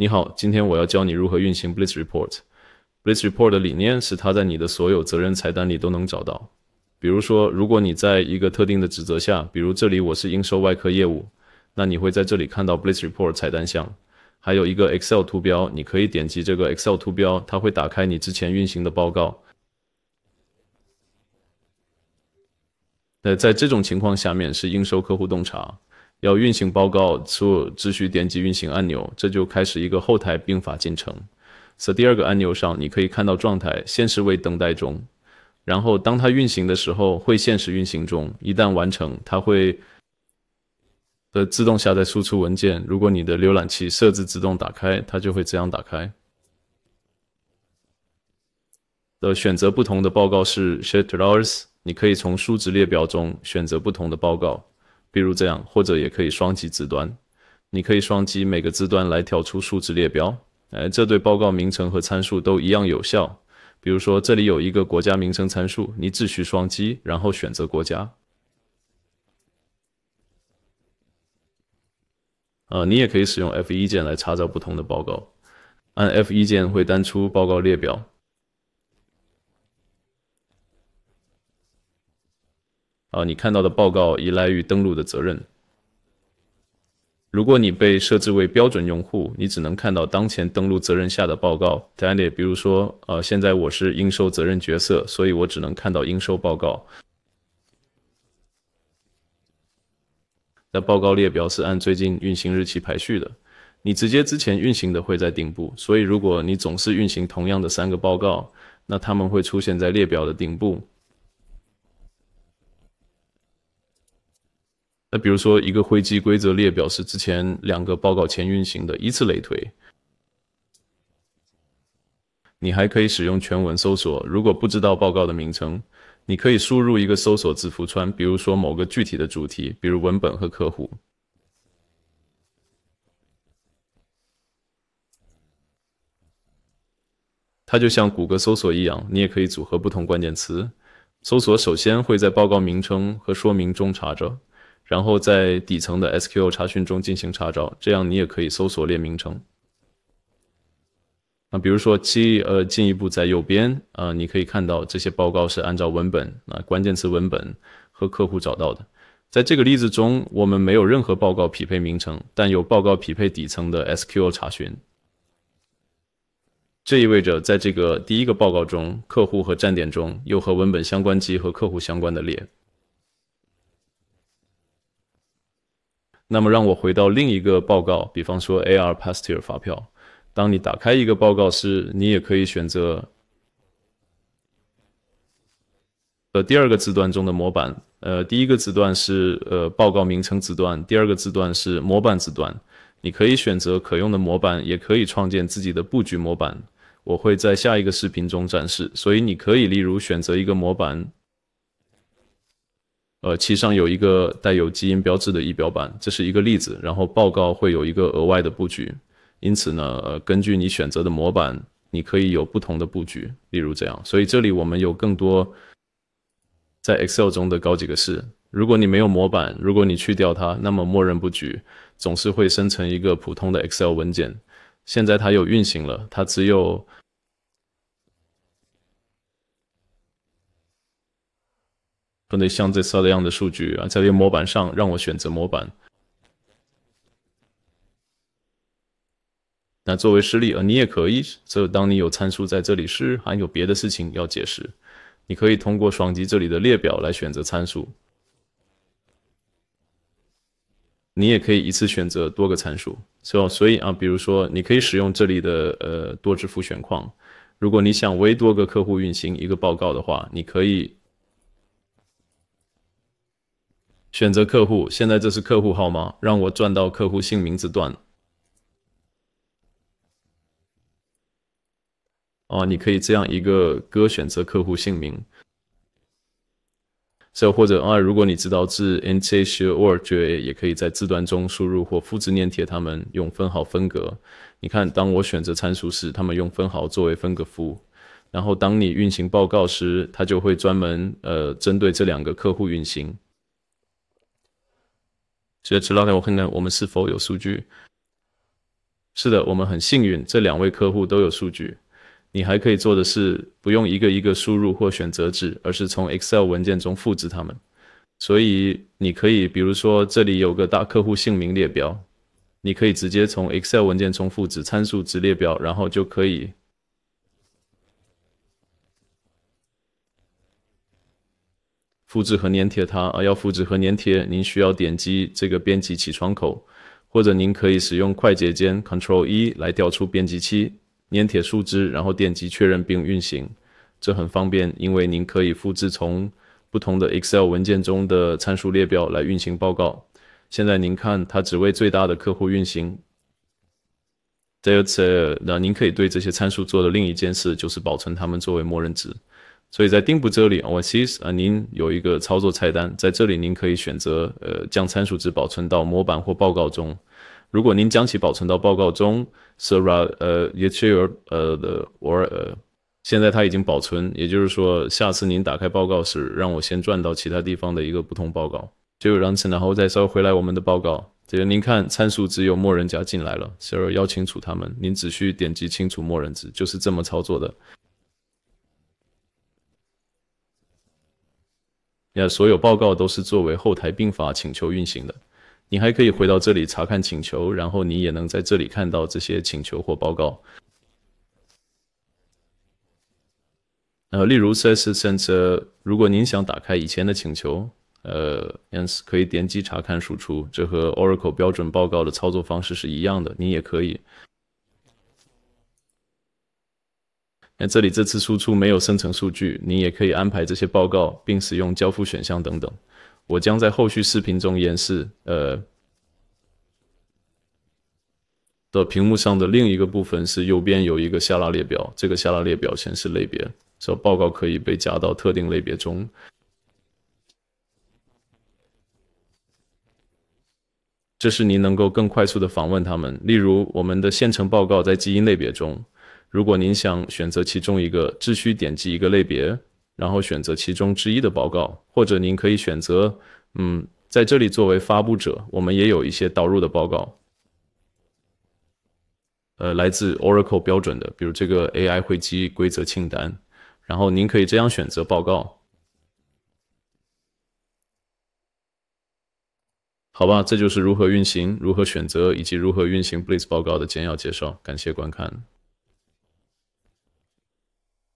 你好，今天我要教你如何运行 Blitz Report。Blitz Report 的理念是，它在你的所有责任菜单里都能找到。比如说，如果你在一个特定的职责下，比如这里我是应收外科业务，那你会在这里看到 Blitz Report 菜单项，还有一个 Excel 图标，你可以点击这个 Excel 图标，它会打开你之前运行的报告。那在这种情况下面是应收客户洞察。要运行报告，所只需点击运行按钮，这就开始一个后台并发进程。在第二个按钮上，你可以看到状态，显示为等待中，然后当它运行的时候，会显示运行中。一旦完成，它会的自动下载输出文件。如果你的浏览器设置自动打开，它就会这样打开。的选择不同的报告是 s h e h t u r s 你可以从数值列表中选择不同的报告。比如这样，或者也可以双击字端，你可以双击每个字端来调出数值列表。哎，这对报告名称和参数都一样有效。比如说，这里有一个国家名称参数，你只需双击，然后选择国家。呃，你也可以使用 F1 键来查找不同的报告，按 F1 键会单出报告列表。啊，你看到的报告依赖于登录的责任。如果你被设置为标准用户，你只能看到当前登录责任下的报告。Dandy，比如说，呃，现在我是应收责任角色，所以我只能看到应收报告。那报告列表是按最近运行日期排序的，你直接之前运行的会在顶部。所以，如果你总是运行同样的三个报告，那他们会出现在列表的顶部。那比如说，一个汇基规则列表是之前两个报告前运行的，依次类推。你还可以使用全文搜索。如果不知道报告的名称，你可以输入一个搜索字符串，比如说某个具体的主题，比如文本和客户。它就像谷歌搜索一样，你也可以组合不同关键词搜索。首先会在报告名称和说明中查找。然后在底层的 SQL 查询中进行查找，这样你也可以搜索列名称。那比如说进呃进一步在右边啊，你可以看到这些报告是按照文本啊关键词文本和客户找到的。在这个例子中，我们没有任何报告匹配名称，但有报告匹配底层的 SQL 查询。这意味着在这个第一个报告中，客户和站点中有和文本相关及和客户相关的列。那么让我回到另一个报告，比方说 AR Pasteur 发票。当你打开一个报告时，你也可以选择呃第二个字段中的模板。呃，第一个字段是呃报告名称字段，第二个字段是模板字段。你可以选择可用的模板，也可以创建自己的布局模板。我会在下一个视频中展示。所以你可以例如选择一个模板。呃，其上有一个带有基因标志的仪表板，这是一个例子。然后报告会有一个额外的布局，因此呢，呃，根据你选择的模板，你可以有不同的布局，例如这样。所以这里我们有更多在 Excel 中的高级格式。如果你没有模板，如果你去掉它，那么默认布局总是会生成一个普通的 Excel 文件。现在它有运行了，它只有。分对像这的样的数据啊，在这个模板上让我选择模板。那作为示例啊，你也可以。只有当你有参数在这里时，还有别的事情要解释，你可以通过双击这里的列表来选择参数。你也可以一次选择多个参数。所 so, 所以啊，比如说你可以使用这里的呃多支复选框。如果你想为多个客户运行一个报告的话，你可以。选择客户，现在这是客户号码，让我转到客户姓名字段。哦，你可以这样一个歌选择客户姓名。这或者啊，如果你知道是 i n t t i a l or，也可以在字段中输入或复制粘贴他们用分号分隔。你看，当我选择参数时，他们用分号作为分隔符，然后当你运行报告时，它就会专门呃针对这两个客户运行。直接指老板，我看看我们是否有数据。是的，我们很幸运，这两位客户都有数据。你还可以做的是，不用一个一个输入或选择值，而是从 Excel 文件中复制它们。所以你可以，比如说，这里有个大客户姓名列表，你可以直接从 Excel 文件中复制参数值列表，然后就可以。复制和粘贴它啊！要复制和粘贴，您需要点击这个编辑器窗口，或者您可以使用快捷键 c t r l E 来调出编辑器，粘贴数值，然后点击确认并运行。这很方便，因为您可以复制从不同的 Excel 文件中的参数列表来运行报告。现在您看，它只为最大的客户运行。l t a 那您可以对这些参数做的另一件事就是保存它们作为默认值。所以在顶部这里，我 sees 啊，您有一个操作菜单，在这里您可以选择，呃，将参数值保存到模板或报告中。如果您将其保存到报告中，Sirra，呃，也确 r 呃的，or，呃，现在它已经保存，也就是说，下次您打开报告时，让我先转到其他地方的一个不同报告，就让此然后再收回来我们的报告。这个您看，参数值有默认加进来了，Sirra 要清楚它们，您只需点击清除默认值，就是这么操作的。呀，所有报告都是作为后台并发请求运行的。你还可以回到这里查看请求，然后你也能在这里看到这些请求或报告。呃，例如，CS n 试检 r 如果您想打开以前的请求，呃，s 可以点击查看输出，这和 Oracle 标准报告的操作方式是一样的。你也可以。那这里这次输出没有生成数据，您也可以安排这些报告，并使用交付选项等等。我将在后续视频中演示。呃，的屏幕上的另一个部分是右边有一个下拉列表，这个下拉列表显示类别，所报告可以被加到特定类别中，这是您能够更快速的访问他们。例如，我们的现成报告在基因类别中。如果您想选择其中一个，只需点击一个类别，然后选择其中之一的报告，或者您可以选择，嗯，在这里作为发布者，我们也有一些导入的报告，呃，来自 Oracle 标准的，比如这个 AI 会计规则清单，然后您可以这样选择报告，好吧，这就是如何运行、如何选择以及如何运行 b l i t e 报告的简要介绍，感谢观看。